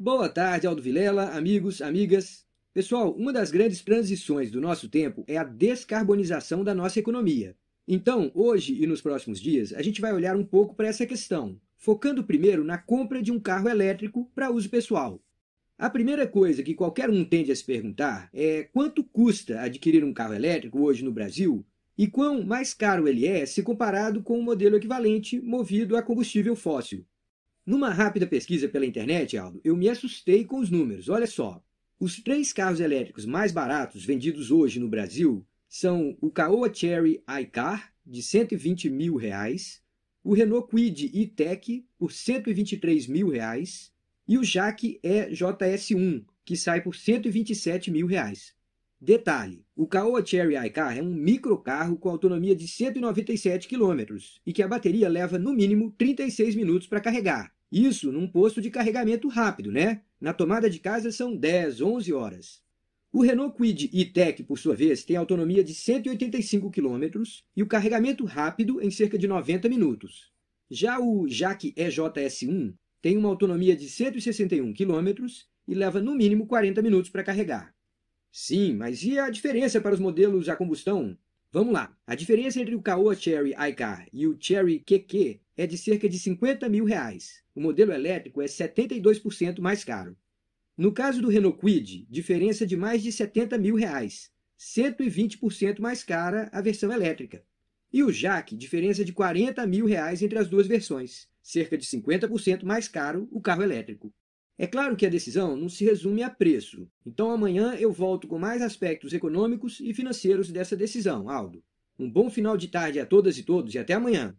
Boa tarde, Aldo Vilela, amigos, amigas. Pessoal, uma das grandes transições do nosso tempo é a descarbonização da nossa economia. Então, hoje e nos próximos dias, a gente vai olhar um pouco para essa questão, focando primeiro na compra de um carro elétrico para uso pessoal. A primeira coisa que qualquer um tende a se perguntar é quanto custa adquirir um carro elétrico hoje no Brasil e quão mais caro ele é se comparado com o um modelo equivalente movido a combustível fóssil. Numa rápida pesquisa pela internet, Aldo, eu me assustei com os números. Olha só. Os três carros elétricos mais baratos vendidos hoje no Brasil são o Caoa Cherry iCar, de 120 mil reais, o Renault Quid e-Tech, por 123 mil reais, e o Jaque EJS1, que sai por 127 mil reais. Detalhe, o Caoa Cherry iCar é um microcarro com autonomia de 197 km e que a bateria leva no mínimo 36 minutos para carregar. Isso num posto de carregamento rápido, né? Na tomada de casa são 10, 11 horas. O Renault Kwid e-Tech, por sua vez, tem autonomia de 185 km e o carregamento rápido em cerca de 90 minutos. Já o Jaque EJS1 tem uma autonomia de 161 km e leva no mínimo 40 minutos para carregar. Sim, mas e a diferença para os modelos a combustão? Vamos lá. A diferença entre o Caoa Cherry iCar e o Cherry QQ é de cerca de 50 mil reais. O modelo elétrico é 72% mais caro. No caso do Renault Quid, diferença de mais de 70 mil reais, 120% mais cara a versão elétrica. E o Jaque, diferença de 40 mil reais entre as duas versões, cerca de 50% mais caro o carro elétrico. É claro que a decisão não se resume a preço, então amanhã eu volto com mais aspectos econômicos e financeiros dessa decisão, Aldo. Um bom final de tarde a todas e todos e até amanhã!